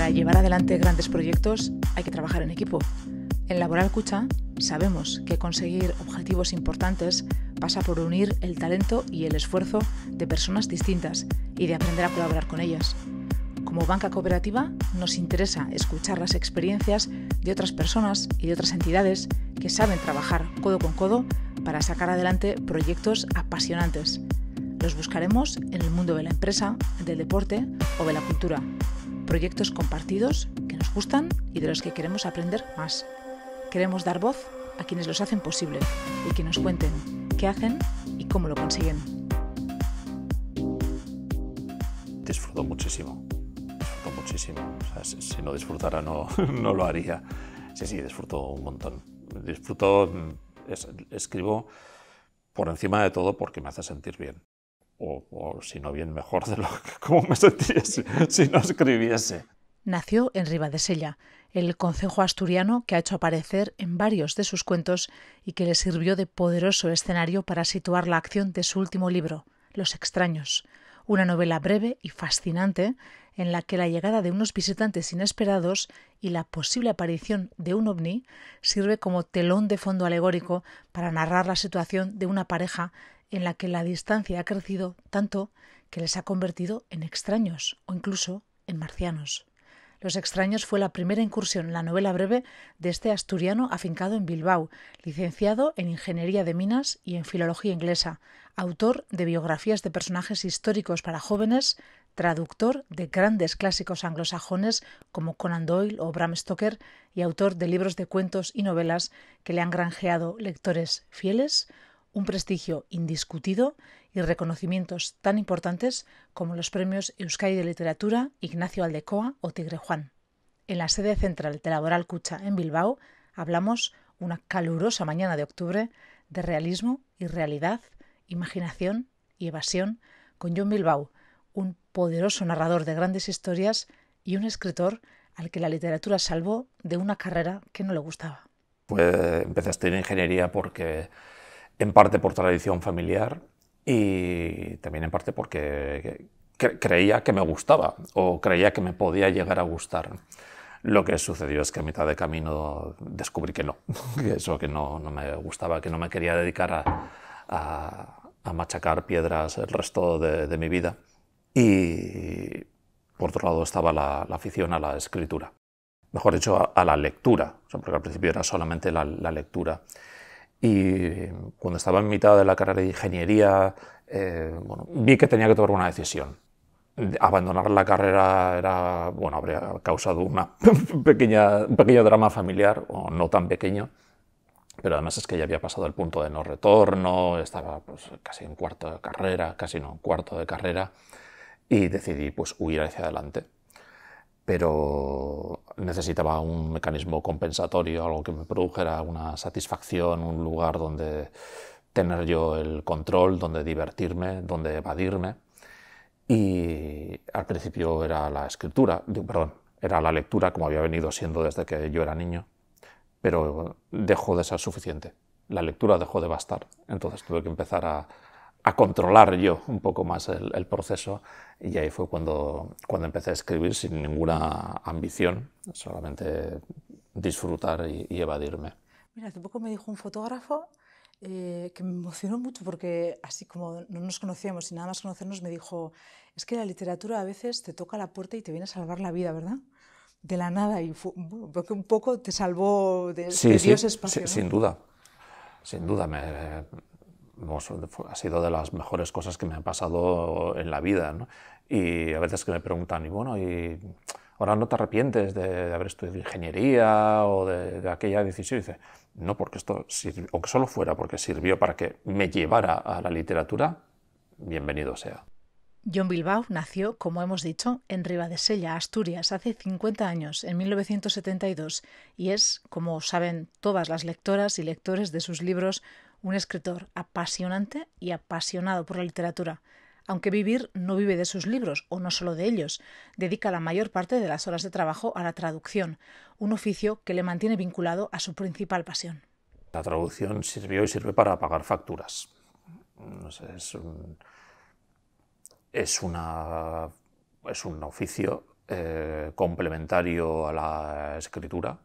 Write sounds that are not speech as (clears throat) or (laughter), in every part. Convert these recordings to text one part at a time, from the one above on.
Para llevar adelante grandes proyectos hay que trabajar en equipo. En Laboral Cucha sabemos que conseguir objetivos importantes pasa por unir el talento y el esfuerzo de personas distintas y de aprender a colaborar con ellas. Como banca cooperativa nos interesa escuchar las experiencias de otras personas y de otras entidades que saben trabajar codo con codo para sacar adelante proyectos apasionantes. Los buscaremos en el mundo de la empresa, del deporte o de la cultura proyectos compartidos que nos gustan y de los que queremos aprender más. Queremos dar voz a quienes los hacen posible y que nos cuenten qué hacen y cómo lo consiguen. Disfruto muchísimo, disfruto muchísimo. si no disfrutara (laughs) no, lo haría. Sí, sí, disfruto un montón. Disfruto, escribo por encima de todo porque me hace sentir bien o, si no bien mejor de lo que (laughs) como me sentiría si, no escribiese. Nació en Ribadesella, el concejo asturiano que ha hecho aparecer en varios de sus cuentos y que le sirvió de poderoso escenario para situar la acción de su último libro, Los extraños, una novela breve y fascinante en la que la llegada de unos visitantes inesperados y la posible aparición de un ovni sirve como telón de fondo alegórico para narrar la situación de una pareja en la que la distancia ha crecido tanto que les ha convertido en extraños o incluso en marcianos. Los extraños fue la primera incursión en la novela breve de este asturiano afincado en Bilbao, licenciado en Ingeniería de Minas y en Filología Inglesa, autor de biografías de personajes históricos para jóvenes, traductor de grandes clásicos anglosajones como Conan Doyle o Bram Stoker y autor de libros de cuentos y novelas que le han granjeado lectores fieles, un prestigio indiscutido y reconocimientos tan importantes como los premios Euskadi de Literatura Ignacio Aldecoa o Tigre Juan. En la sede central de Laboral Cucha en Bilbao hablamos una calurosa mañana de octubre de realismo y realidad, imaginación y evasión con John Bilbao, un poderoso narrador de grandes historias y un escritor al que la literatura salvó de una carrera que no le gustaba. Pues empecé a ingeniería porque en parte por tradición familiar y también en parte porque creía que me gustaba o creía que me podía llegar a gustar. Lo que sucedió es que a mitad de camino descubrí que no, (laughs) que eso que no, me gustaba, que no me quería dedicar a, machacar piedras el resto de, mi vida. Y por otro lado estaba la, afición a la escritura, mejor dicho, a, la lectura, porque al principio era solamente la lectura. Y cuando estaba en mitad de la carrera de ingeniería, eh, vi que tenía que tomar una decisión. Abandonar la carrera era, bueno, habría causado una (laughs) pequeña, un pequeño drama familiar, o no tan pequeño, pero además es que ya había pasado el punto de no retorno, estaba pues, casi en cuarto de carrera, casi no, cuarto de carrera, y decidí pues huir hacia adelante pero necesitaba un mecanismo compensatorio, algo que me produjera una satisfacción, un lugar donde tener yo el control, donde divertirme, donde evadirme. Y al principio era la escritura, perdón, era la lectura, como había venido siendo desde que yo era niño, pero dejó de ser suficiente. La lectura dejó de bastar, entonces tuve que empezar a a controlar yo un poco más el, proceso y ahí fue cuando, cuando empecé a escribir sin ninguna ambición, solamente disfrutar y, evadirme. Mira, hace poco me dijo un fotógrafo eh, que me emocionó mucho porque así como no nos conocíamos y nada más conocernos me dijo, es que la literatura a veces te toca la puerta y te viene a salvar la vida, ¿verdad? De la nada y fue, pues un poco te salvó de, sí, de sí, Sin duda, sin duda, me, ha sido de las mejores cosas que me han pasado en la vida. Y a veces que me preguntan, y bueno, y ahora no te arrepientes de, haber estudiado ingeniería o de, aquella decisión. dice, no, porque esto, o que solo fuera porque sirvió para que me llevara a la literatura, bienvenido sea. John Bilbao nació, como hemos dicho, en Ribadesella, Asturias, hace 50 años, en 1972, y es, como saben todas las lectoras y lectores de sus libros, un escritor apasionante y apasionado por la literatura, aunque Vivir no vive de sus libros, o no solo de ellos, dedica la mayor parte de las horas de trabajo a la traducción, un oficio que le mantiene vinculado a su principal pasión. La traducción sirvió y sirve para pagar facturas. es, un, es, una, un oficio eh, complementario a la escritura,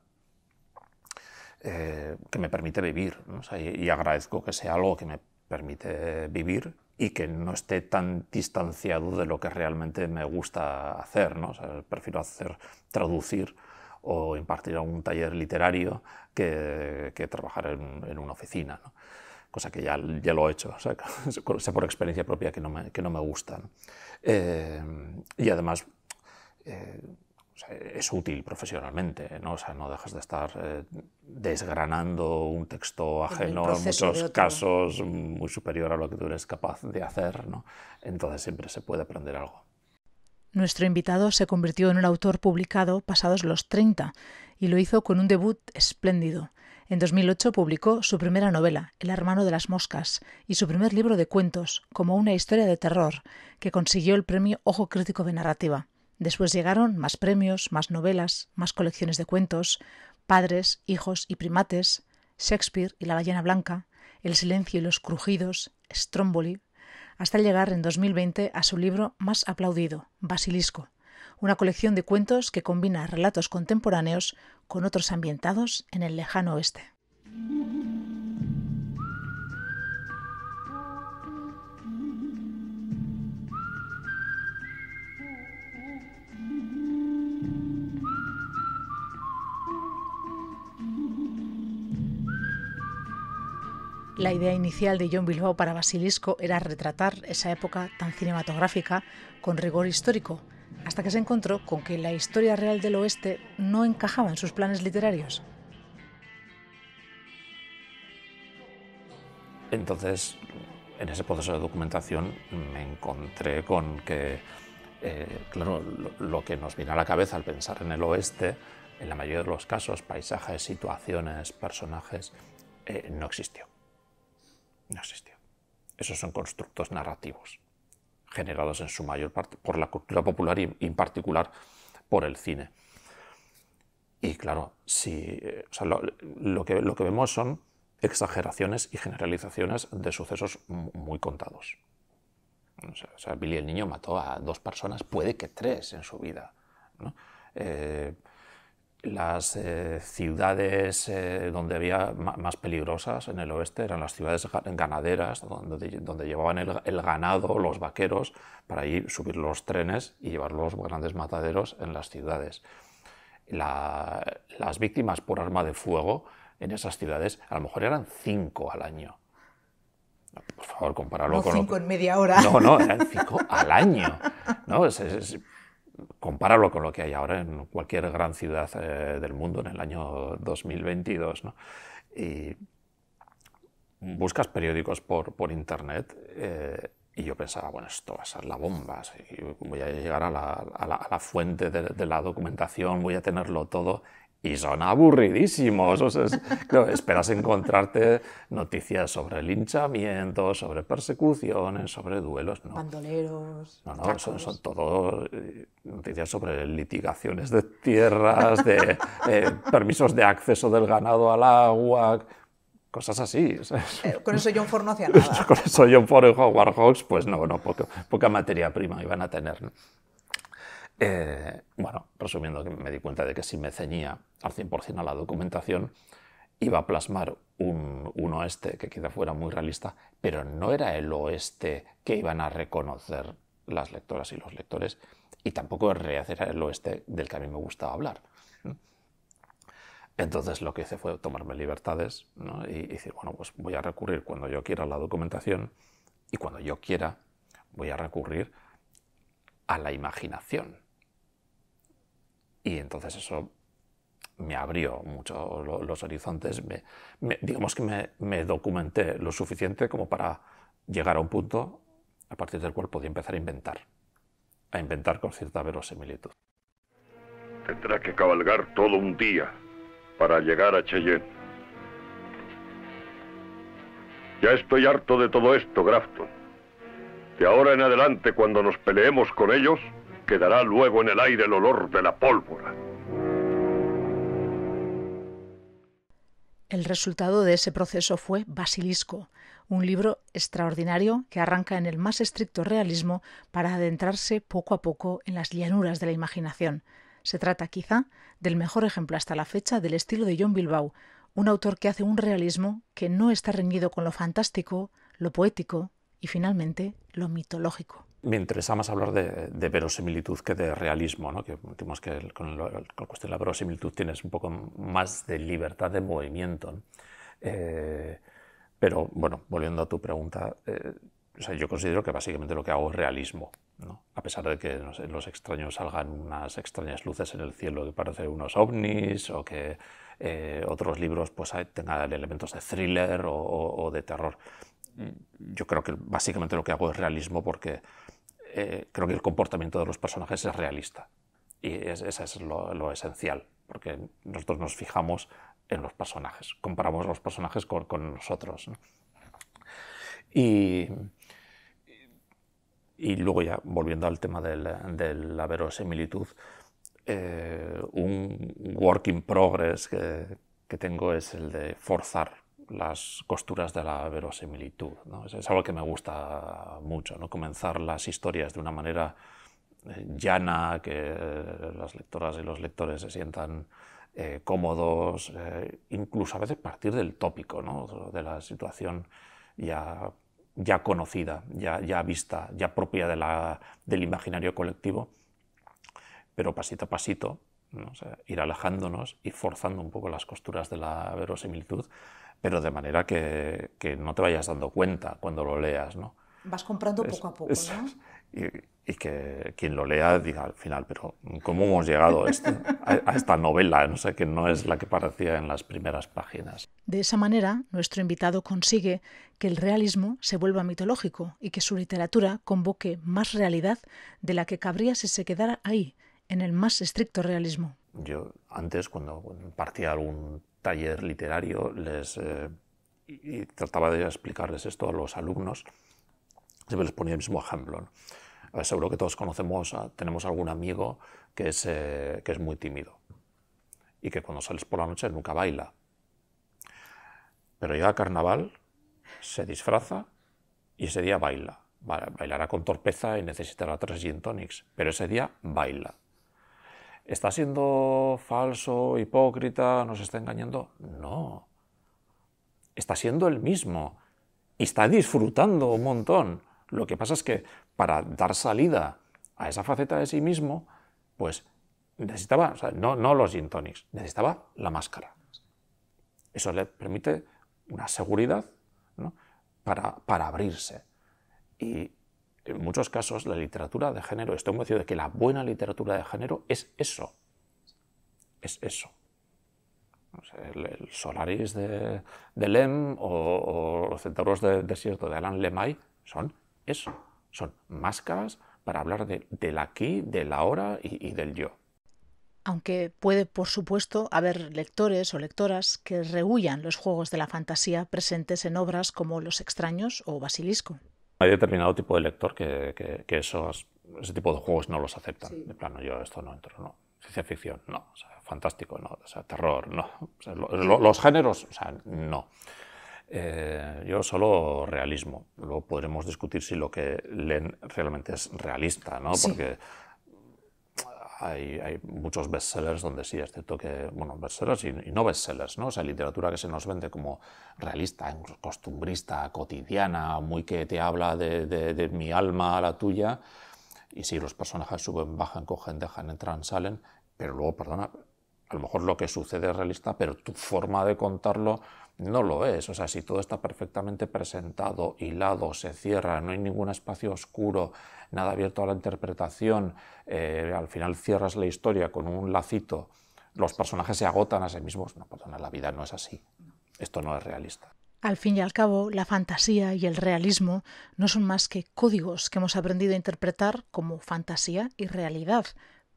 eh, que me permite vivir. y, agradezco que sea algo que me permite vivir y que no esté tan distanciado de lo que realmente me gusta hacer. ¿no? prefiero hacer traducir o impartir un taller literario que, que trabajar en, una oficina. Cosa que ya, ya lo he hecho, o sea, (laughs) sé por experiencia propia que no me, que no me gusta. Eh, y además, eh, es útil profesionalmente, ¿no? O sea, no dejas de estar eh, desgranando un texto ajeno en muchos casos muy superior a lo que tú eres capaz de hacer, ¿no? Entonces siempre se puede aprender algo. Nuestro invitado se convirtió en un autor publicado pasados los 30 y lo hizo con un debut espléndido. En 2008 publicó su primera novela, El hermano de las moscas, y su primer libro de cuentos, como una historia de terror, que consiguió el premio Ojo Crítico de Narrativa. Después llegaron más premios, más novelas, más colecciones de cuentos, padres, hijos y primates, Shakespeare y la ballena blanca, El silencio y los crujidos, Stromboli, hasta llegar en 2020 a su libro más aplaudido, Basilisco, una colección de cuentos que combina relatos contemporáneos con otros ambientados en el lejano oeste. La idea inicial de John Bilbao para Basilisco era retratar esa época tan cinematográfica con rigor histórico, hasta que se encontró con que la historia real del oeste no encajaba en sus planes literarios. Entonces, en ese proceso de documentación me encontré con que, eh, claro, lo, que nos vino a la cabeza al pensar en el oeste, en la mayoría de los casos, paisajes, situaciones, personajes, eh, no existió. No existió. Esos son constructos narrativos, generados en su mayor parte por la cultura popular y en particular por el cine. Y claro, si, eh, lo, que, vemos son exageraciones y generalizaciones de sucesos muy contados. sea, Billy el niño mató a dos personas, puede que tres en su vida. ¿no? Eh, las eh, ciudades eh, donde había más peligrosas en el oeste eran las ciudades ganaderas, donde, llevaban el, ganado, los vaqueros, para ir subir los trenes y llevar los grandes mataderos en las ciudades. las víctimas por arma de fuego en esas ciudades a lo mejor eran cinco al año. Por favor, compararlo con... cinco en media hora. No, no, eran cinco al año compáralo con lo que hay ahora en cualquier gran ciudad eh, del mundo en el año 2022. ¿no? Y buscas periódicos por, por internet eh, y yo pensaba, bueno, esto va a ser la bomba, voy a llegar a la, a la, a la fuente de, de la documentación, voy a tenerlo todo y son aburridísimos. O sea, esperas encontrarte noticias sobre linchamientos, sobre persecuciones, sobre duelos. Bandoleros. No, no, son, todo eh, noticias sobre litigaciones de tierras, de eh, permisos de acceso del ganado al agua. Cosas así. Eh, con eso John Ford no hacía (laughs) nada. Con eso John Ford y Howard Hawks, pues no, no, poca, poca materia prima iban a tener. Eh, bueno, resumiendo, que me di cuenta de que si me ceñía al 100% a la documentación, iba a plasmar un, oeste que quizá fuera muy realista, pero no era el oeste que iban a reconocer las lectoras y los lectores, y tampoco rehacer el oeste del que a mí me gustaba hablar. Entonces lo que hice fue tomarme libertades y decir, bueno, pues voy a recurrir cuando yo quiera a la documentación y cuando yo quiera voy a recurrir a la imaginación. Y entonces eso me abrió mucho los horizontes, me, digamos que me, me, documenté lo suficiente como para llegar a un punto a partir del cual podía empezar a inventar, a inventar con cierta verosimilitud. Tendrá que cabalgar todo un día para llegar a Cheyenne. Ya estoy harto de todo esto, Grafton. De ahora en adelante, cuando nos peleemos con ellos, quedará luego en el aire el olor de la pólvora. El resultado de ese proceso fue Basilisco, un libro extraordinario que arranca en el más estricto realismo para adentrarse poco a poco en las llanuras de la imaginación. Se trata quizá del mejor ejemplo hasta la fecha del estilo de John Bilbao, un autor que hace un realismo que no está reñido con lo fantástico, lo poético y finalmente lo mitológico me interesa más hablar de, verosimilitud que de realismo, ¿no? que, que con, la cuestión de la verosimilitud tienes un poco más de libertad de movimiento. Eh, pero bueno, volviendo a tu pregunta, eh, o sea, yo considero que básicamente lo que hago es realismo, ¿no? a pesar de que no los extraños salgan unas extrañas luces en el cielo que parecen unos ovnis o que eh, otros libros pues, tengan elementos de thriller o de terror mm, yo creo que básicamente lo que hago es realismo porque eh, creo que el comportamiento de los personajes es realista. Y eso es lo, esencial, porque nosotros nos fijamos en los personajes, comparamos los personajes con, nosotros. Y, luego ya, volviendo al tema de la, verosimilitud, eh, un work in progress que tengo es el de forzar las costuras de la verosimilitud. Es, algo que me gusta mucho, ¿no? comenzar las historias de una manera eh, llana, que eh, las lectoras y los lectores se sientan eh, cómodos, incluso a veces partir del tópico, ¿no? de la situación ya, conocida, ya, vista, ya propia del imaginario colectivo, pero pasito a pasito, ir alejándonos y forzando un poco las costuras de la verosimilitud pero de manera que, no te vayas dando cuenta cuando lo leas. ¿no? Vas comprando poco a poco. ¿no? y, que quien lo lea diga al final, pero ¿cómo hemos llegado este, a, a esta novela? No sé, que no es la que parecía en las primeras páginas. De esa manera, nuestro invitado consigue que el realismo se vuelva mitológico y que su literatura convoque más realidad de la que cabría si se quedara ahí, en el más estricto realismo. Yo antes, cuando partía algún taller literario, les, eh, y trataba de explicarles esto a los alumnos, siempre les ponía el mismo ejemplo. seguro que todos conocemos, tenemos algún amigo que es, eh, que es muy tímido y que cuando sales por la noche nunca baila. Pero llega a carnaval, se disfraza y ese día baila. Bailará con torpeza y necesitará tres gin tonics, pero ese día baila. ¿Está siendo falso, hipócrita, nos está engañando? No. Está siendo el mismo y está disfrutando un montón. Lo que pasa es que para dar salida a esa faceta de sí mismo, pues necesitaba, no, no los gin necesitaba la máscara. Eso le permite una seguridad para, para abrirse. Y en muchos casos la literatura de género, estoy convencido de que la buena literatura de género es eso. Es eso. el, Solaris de, Lem o, los Centauros del Desierto de Alan Lemay son eso. Son máscaras para hablar del aquí, del ahora y, y del yo. Aunque puede, por supuesto, haber lectores o lectoras que rehuyan los juegos de la fantasía presentes en obras como Los extraños o Basilisco. Hay determinado tipo de lector que, esos, ese tipo de juegos no los aceptan. De plano, yo esto no entro, no. Ciencia ficción, no. sea, fantástico, no. sea, terror, no. los géneros, o sea, no. Eh, yo solo realismo. Luego podremos discutir si lo que leen realmente es realista, ¿no? Porque hay, muchos bestsellers donde sí, excepto que, bueno, bestsellers y, no bestsellers, ¿no? O sea, literatura que se nos vende como realista, costumbrista, cotidiana, muy que te habla de, mi alma a la tuya, y si sí, los personajes suben, bajan, cogen, dejan, entran, salen, pero luego, perdona, a lo mejor lo que sucede es realista, pero tu forma de contarlo no lo es, o sea, si todo está perfectamente presentado, hilado, se cierra, no hay ningún espacio oscuro, nada abierto a la interpretación, eh, al final cierras la historia con un lacito, los personajes se agotan a sí mismos, no, perdona, la vida no es así, esto no es realista. Al fin y al cabo, la fantasía y el realismo no son más que códigos que hemos aprendido a interpretar como fantasía y realidad,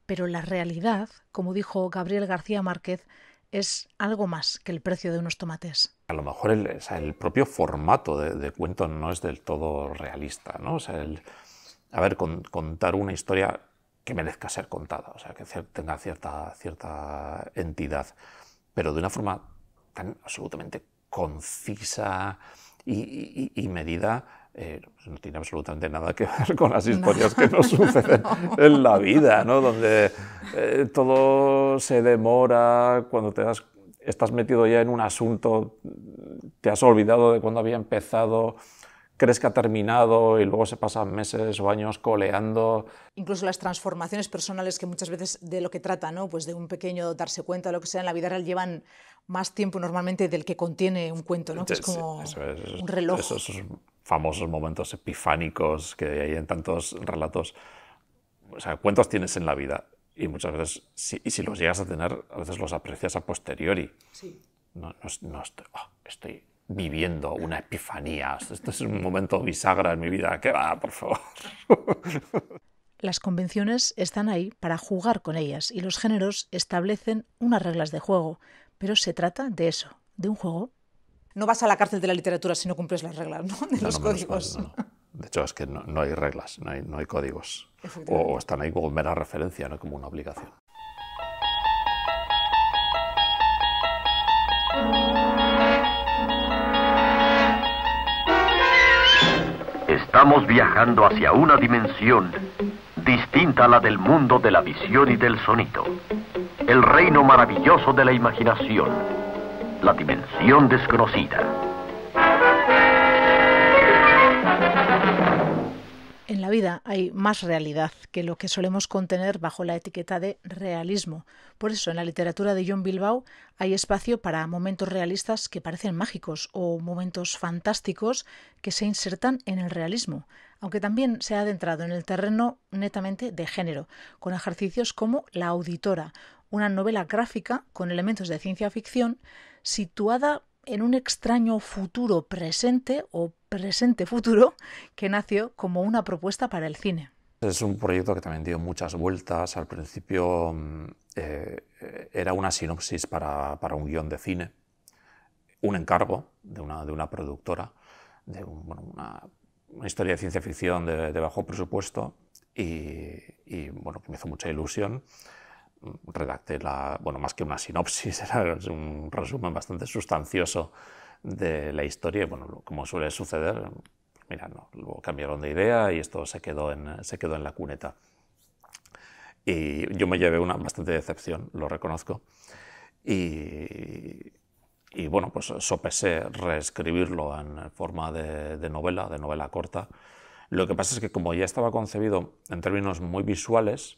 pero la realidad, como dijo Gabriel García Márquez, es algo más que el precio de unos tomates. A lo mejor el, propio formato de, cuento no es del todo realista, ¿no? a ver, contar una historia que merezca ser contada, o sea, que tenga cierta, entidad, pero de una forma tan absolutamente concisa y medida eh, no tiene absolutamente nada que (laughs) ver con las historias que nos (laughs) suceden en la vida, ¿no? donde eh, todo se demora, cuando te estás metido ya en un asunto, te has olvidado de cuando había empezado crees que ha terminado y luego se pasan meses o años coleando. Incluso las transformaciones personales que muchas veces de lo que trata, ¿no? Pues de un pequeño darse cuenta de lo que sea en la vida real llevan más tiempo normalmente del que contiene un cuento, ¿no? Que es como un reloj. Esos famosos momentos epifánicos que hay en tantos relatos. O sea, cuentos tienes en la vida y muchas veces, si, y si los llegas a tener, a veces los aprecias a posteriori. Sí. No, ah, estoy viviendo una epifanía. Este es un momento bisagra en mi vida. ¿Qué va, por favor? Las convenciones están ahí para jugar con ellas y los géneros establecen unas reglas de juego, pero se trata de eso, de un juego. No vas a la cárcel de la literatura si no cumples las reglas, ¿no? De los códigos. De hecho, es que no, hay reglas, no hay, códigos. O, o, están ahí como mera referencia, no como una obligación. Estamos viajando hacia una dimensión distinta a la del mundo de la visión y del sonido. El reino maravilloso de la imaginación. La dimensión desconocida. la vida hay más realidad que lo que solemos contener bajo la etiqueta de realismo. Por eso, en la literatura de John Bilbao hay espacio para momentos realistas que parecen mágicos o momentos fantásticos que se insertan en el realismo, aunque también se ha adentrado en el terreno netamente de género, con ejercicios como La Auditora, una novela gráfica con elementos de ciencia ficción situada en un extraño futuro presente o presente futuro que nació como una propuesta para el cine. Es un proyecto que también dio muchas vueltas. Al principio mm, eh, era una sinopsis para, para, un guión de cine, un encargo de una, de una productora, de una, historia de ciencia ficción de, bajo presupuesto y, y, bueno, que me hizo mucha ilusión redacté la, bueno, más que una sinopsis, (laughs) era un resumen bastante sustancioso de la historia y bueno, como suele suceder, mira, no, luego cambiaron de idea y esto se quedó en, se quedó en la cuneta. Y yo me llevé una bastante decepción, lo reconozco. Y, y bueno, pues sopesé reescribirlo en forma de novela, de novela corta. Lo que pasa es que como ya estaba concebido en términos muy visuales,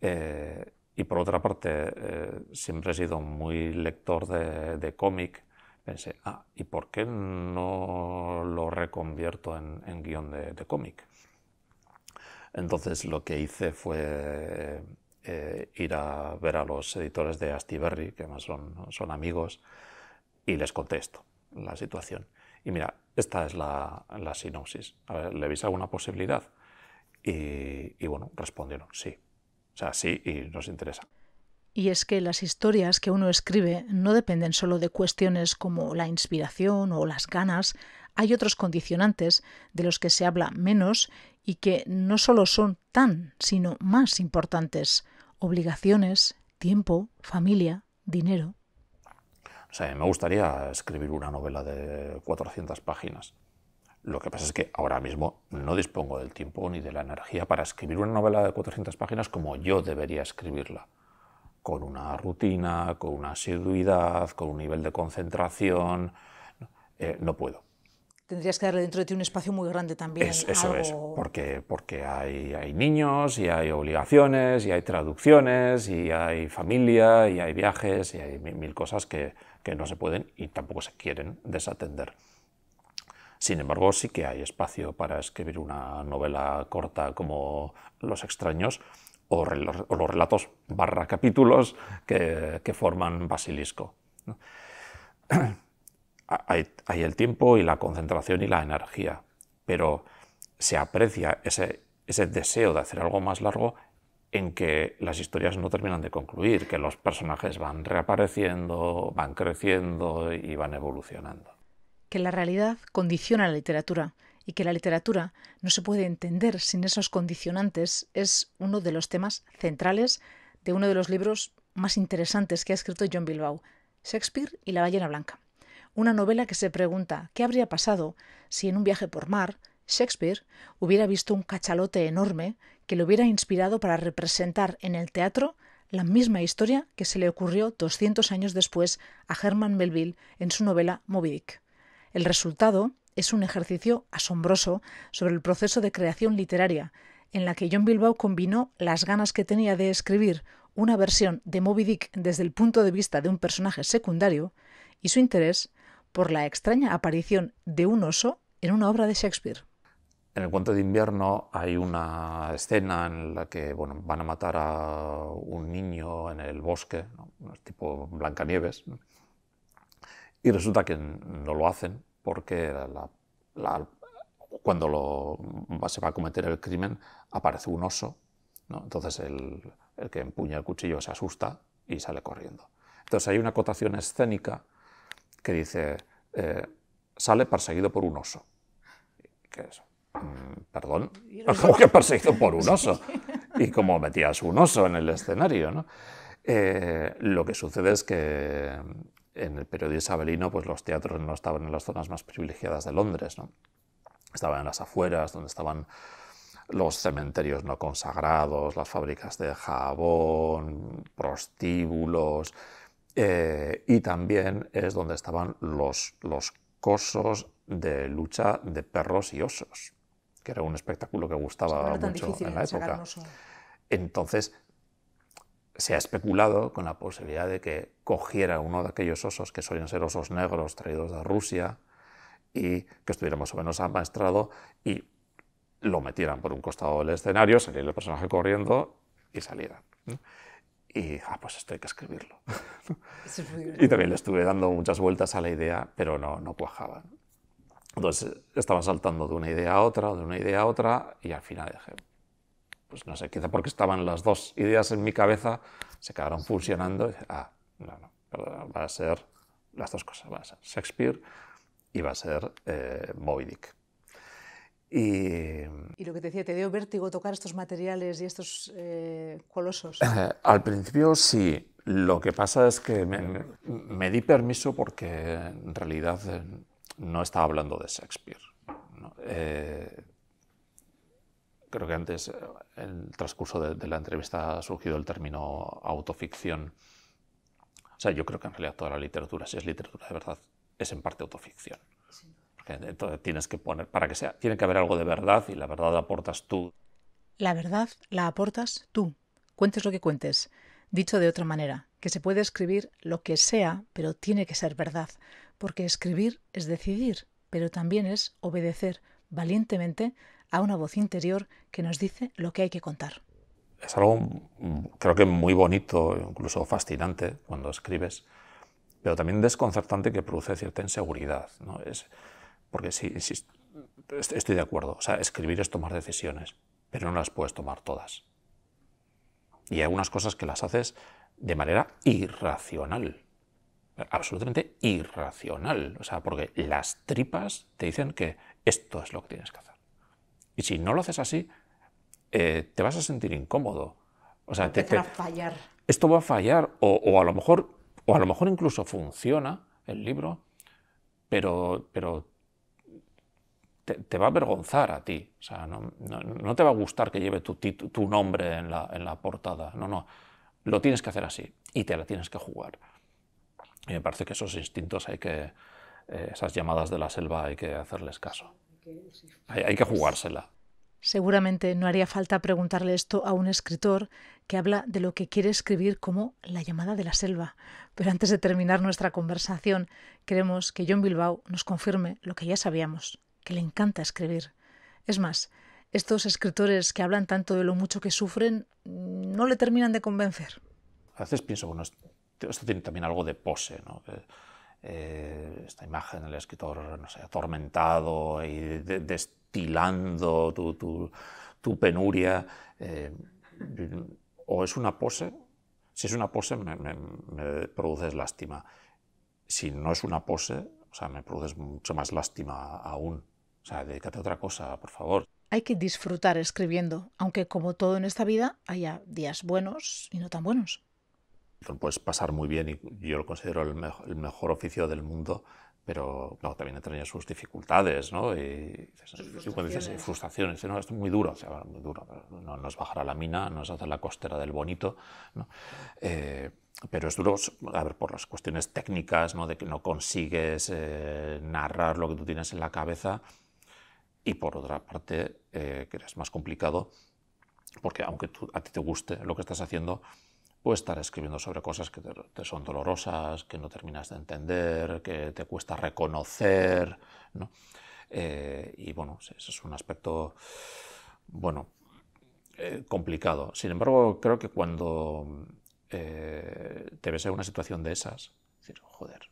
eh, y por otra parte, eh, siempre he sido muy lector de, cómic. Pensé, ah, ¿y por qué no lo reconvierto en, guión de, cómic? Entonces lo que hice fue eh, ir a ver a los editores de Astiberri, que además son, son amigos, y les contesto la situación. Y mira, esta es la, la sinopsis. ¿le veis alguna posibilidad? y bueno, respondieron, sí. O sea, sí, y nos interesa. Y es que las historias que uno escribe no dependen solo de cuestiones como la inspiración o las ganas, hay otros condicionantes de los que se habla menos y que no solo son tan, sino más importantes obligaciones, tiempo, familia, dinero. O sea, me gustaría escribir una novela de 400 páginas. Lo que pasa es que ahora mismo no dispongo del tiempo ni de la energía para escribir una novela de 400 páginas como yo debería escribirla, con una rutina, con una asiduidad, con un nivel de concentración. no eh, puedo. Tendrías que darle dentro de ti un espacio muy grande también. eso es, porque, hay, niños y hay obligaciones y hay traducciones y hay familia y hay viajes y hay mil cosas que no se pueden y tampoco se quieren desatender. Sin embargo, sí que hay espacio para escribir una novela corta como Los extraños o, los relatos barra capítulos que, forman Basilisco. (clears throat) hay, el tiempo y la concentración y la energía, pero se aprecia ese deseo de hacer algo más largo en que las historias no terminan de concluir, que los personajes van reapareciendo, van creciendo y van evolucionando que la realidad condiciona la literatura y que la literatura no se puede entender sin esos condicionantes es uno de los temas centrales de uno de los libros más interesantes que ha escrito John Bilbao, Shakespeare y la ballena blanca. Una novela que se pregunta qué habría pasado si en un viaje por mar Shakespeare hubiera visto un cachalote enorme que le hubiera inspirado para representar en el teatro la misma historia que se le ocurrió 200 años después a Herman Melville en su novela Moby Dick. El resultado es un ejercicio asombroso sobre el proceso de creación literaria, en la que John Bilbao combinó las ganas que tenía de escribir una versión de Moby Dick desde el punto de vista de un personaje secundario y su interés por la extraña aparición de un oso en una obra de Shakespeare. En el cuento de invierno hay una escena en la que bueno, van a matar a un niño en el bosque, tipo Blancanieves. Y resulta que no lo hacen porque cuando lo, se va a cometer el crimen aparece un oso, entonces el, el, que empuña el cuchillo se asusta y sale corriendo. Entonces hay una acotación escénica que dice, eh, sale perseguido por un oso. ¿Qué es? Mm, perdón, (laughs) como que perseguido por un oso. Y como metías un oso en el escenario, ¿no? Eh, lo que sucede es que en el periodo isabelino, pues los teatros no estaban en las zonas más privilegiadas de Londres, ¿no? Estaban en las afueras, donde estaban los cementerios no consagrados, las fábricas de jabón, prostíbulos, eh, y también es donde estaban los, los cosos de lucha de perros y osos, que era un espectáculo que gustaba mucho en la época. Entonces, se ha especulado con la posibilidad de que cogiera uno de aquellos osos que solían ser osos negros traídos de Rusia y que estuviera más o menos amaestrado y lo metieran por un costado del escenario, saliera el personaje corriendo y saliera Y, ah, pues esto hay que escribirlo. (laughs) y también le estuve dando muchas vueltas a la idea, pero no, no cuajaba. Entonces, estaba saltando de una idea a otra, de una idea a otra, y al final dejé. Pues no sé, quizá porque estaban las dos ideas en mi cabeza, se quedaron fusionando ah, no, no, va a ser las dos cosas, va a ser Shakespeare y va a ser eh, Y, lo que te decía, ¿te dio vértigo tocar estos materiales y estos eh, colosos? (laughs) al principio sí. Lo que pasa es que me, di permiso porque en realidad eh, no estaba hablando de Shakespeare. ¿no? Eh, creo que antes, eh, en el transcurso de, la entrevista, ha surgido el término autoficción. O sea, yo creo que en realidad toda la literatura, si es literatura de verdad, es en parte autoficción. entonces tienes que poner, para que sea, tiene que haber algo de verdad y la verdad la aportas tú. La verdad la aportas tú, cuentes lo que cuentes. Dicho de otra manera, que se puede escribir lo que sea, pero tiene que ser verdad, porque escribir es decidir, pero también es obedecer, valientemente a una voz interior que nos dice lo que hay que contar. Es algo mm, creo que muy bonito, incluso fascinante cuando escribes, pero también desconcertante que produce cierta inseguridad. ¿no? Es, porque sí, estoy de acuerdo, o sea, escribir es tomar decisiones, pero no las puedes tomar todas. Y hay algunas cosas que las haces de manera irracional, absolutamente irracional, o sea, porque las tripas te dicen que esto es lo que tienes que hacer. Y si no lo haces así, eh, te vas a sentir incómodo. te, a fallar. Esto va a fallar, o, a lo mejor, o lo mejor incluso funciona el libro, pero, pero te, va a avergonzar a ti. no, te va a gustar que lleve tu, nombre en la, en la, portada. No, no. Lo tienes que hacer así y te la tienes que jugar. Y me parece que esos instintos hay que, eh, esas llamadas de la selva hay que hacerles caso. Hay, que jugársela. Seguramente no haría falta preguntarle esto a un escritor que habla de lo que quiere escribir como la llamada de la selva. Pero antes de terminar nuestra conversación, queremos que John Bilbao nos confirme lo que ya sabíamos, que le encanta escribir. Es más, estos escritores que hablan tanto de lo mucho que sufren no le terminan de convencer. A veces pienso, que esto tiene también algo de pose, ¿no? Eh, eh, esta imagen del escritor no sé, atormentado y destilando tu, tu, tu penuria, eh, o es una pose, si es una pose me, me, produces lástima, si no es una pose, o sea, me produces mucho más lástima aún. O sea, dedícate a otra cosa, por favor. Hay que disfrutar escribiendo, aunque como todo en esta vida haya días buenos y no tan buenos puedes pasar muy bien y yo lo considero el, mejor oficio del mundo, pero también entraña sus dificultades, ¿no? Y, sus frustraciones. ¿no? es muy duro, muy duro. No, es bajar a la mina, no es hacer la costera del bonito, ¿no? Eh, pero es duro, a ver, por las cuestiones técnicas, ¿no? De que no consigues eh, narrar lo que tú tienes en la cabeza. Y por otra parte, eh, que es más complicado, porque aunque tú, a ti te guste lo que estás haciendo, o estar escribiendo sobre cosas que te, son dolorosas, que no terminas de entender, que te cuesta reconocer, eh, y bueno, ese es un aspecto, bueno, eh, complicado. Sin embargo, creo que cuando eh, te ves en una situación de esas, decir, joder,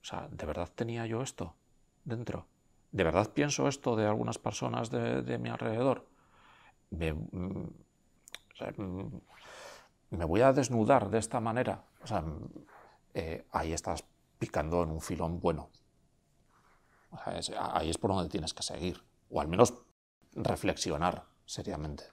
o sea, ¿de verdad tenía yo esto dentro? ¿De verdad pienso esto de algunas personas de, mi alrededor? Mm, mm, me voy a desnudar de esta manera. O sea, mm, eh, ahí estás picando en un filón bueno. ahí es por donde tienes que seguir, o al menos reflexionar seriamente.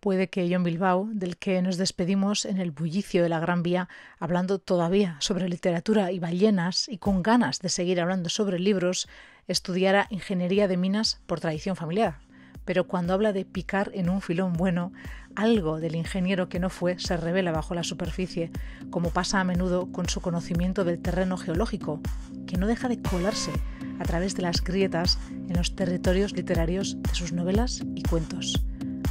Puede que John Bilbao, del que nos despedimos en el bullicio de la Gran Vía, hablando todavía sobre literatura y ballenas y con ganas de seguir hablando sobre libros, estudiara ingeniería de minas por tradición familiar. Pero cuando habla de picar en un filón bueno, algo del ingeniero que no fue se revela bajo la superficie, como pasa a menudo con su conocimiento del terreno geológico, que no deja de colarse a través de las grietas en los territorios literarios de sus novelas y cuentos.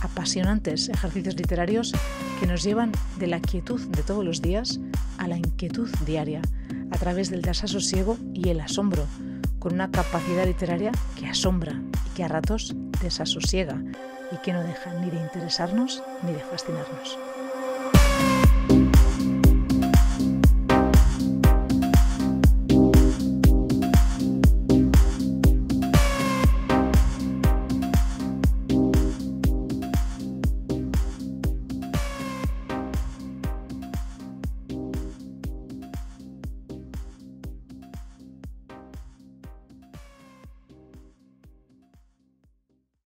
Apasionantes ejercicios literarios que nos llevan de la quietud de todos los días a la inquietud diaria, a través del desasosiego y el asombro, con una capacidad literaria que asombra y que a ratos desasosiega y que no dejan ni de interesarnos ni de fascinarnos.